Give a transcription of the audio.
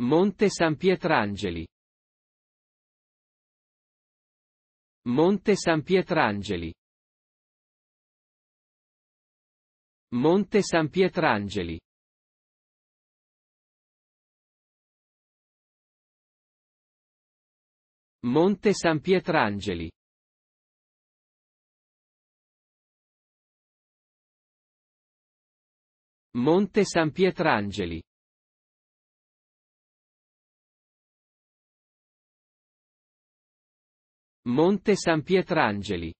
Monte San Pietrangeli. Monte San Pietrangeli. Monte San Pietrangeli. Monte San Pietrangeli. Monte San Pietrangeli. Monte San Pietrangeli